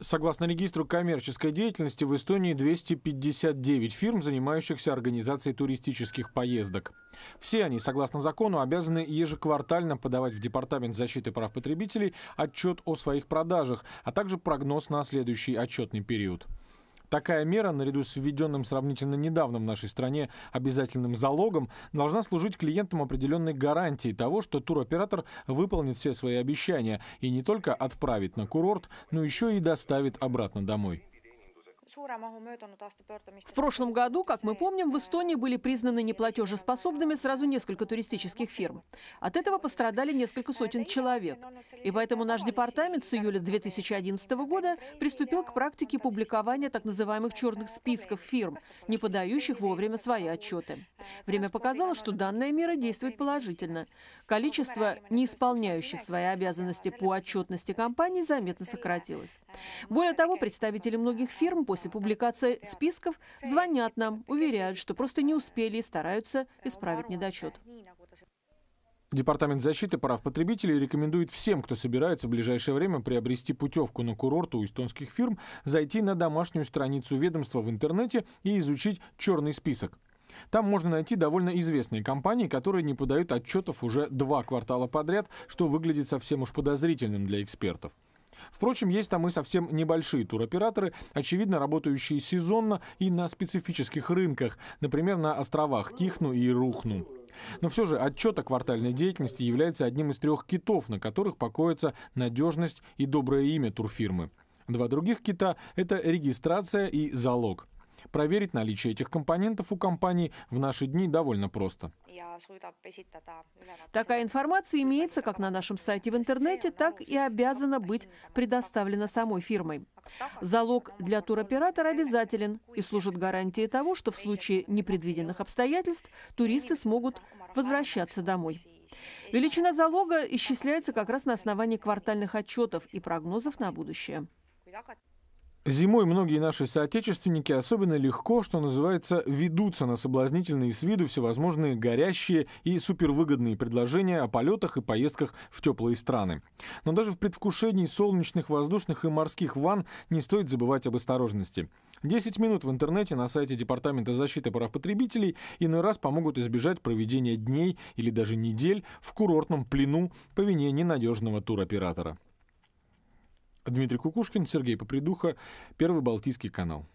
Согласно регистру коммерческой деятельности, в Эстонии 259 фирм, занимающихся организацией туристических поездок. Все они, согласно закону, обязаны ежеквартально подавать в Департамент защиты прав потребителей отчет о своих продажах, а также прогноз на следующий отчетный период. Такая мера, наряду с введенным сравнительно недавно в нашей стране обязательным залогом, должна служить клиентам определенной гарантии того, что туроператор выполнит все свои обещания и не только отправит на курорт, но еще и доставит обратно домой. В прошлом году, как мы помним, в Эстонии äh, были признаны неплатежеспособными сразу несколько туристических фирм. От этого пострадали несколько äh, сотен человек. И поэтому наш департамент с июля 2011 года приступил к практике публикования так называемых черных списков фирм, не подающих вовремя свои отчеты. Время показало, что данная мера действует положительно. Количество неисполняющих свои обязанности по отчетности компаний заметно сократилось. Более того, представители многих фирм после публикации списков звонят нам, уверяют, что просто не успели и стараются исправить недочет. Департамент защиты прав потребителей рекомендует всем, кто собирается в ближайшее время приобрести путевку на курорт у эстонских фирм, зайти на домашнюю страницу ведомства в интернете и изучить черный список. Там можно найти довольно известные компании, которые не подают отчетов уже два квартала подряд, что выглядит совсем уж подозрительным для экспертов. Впрочем, есть там и совсем небольшие туроператоры, очевидно работающие сезонно и на специфических рынках, например, на островах Кихну и Рухну. Но все же отчет о квартальной деятельности является одним из трех китов, на которых покоятся надежность и доброе имя турфирмы. Два других кита – это регистрация и залог – Проверить наличие этих компонентов у компании в наши дни довольно просто. Такая информация имеется как на нашем сайте в интернете, так и обязана быть предоставлена самой фирмой. А Залог для туроператора обязателен и служит гарантией того, что в случае непредвиденных обстоятельств туристы смогут возвращаться домой. Величина залога исчисляется как раз на основании квартальных отчетов и прогнозов на будущее. Зимой многие наши соотечественники особенно легко, что называется, ведутся на соблазнительные с виду всевозможные горящие и супервыгодные предложения о полетах и поездках в теплые страны. Но даже в предвкушении солнечных, воздушных и морских ванн не стоит забывать об осторожности. 10 минут в интернете на сайте Департамента защиты прав потребителей иной раз помогут избежать проведения дней или даже недель в курортном плену по вине ненадежного туроператора. Дмитрий Кукушкин, Сергей Попридуха, Первый Балтийский канал.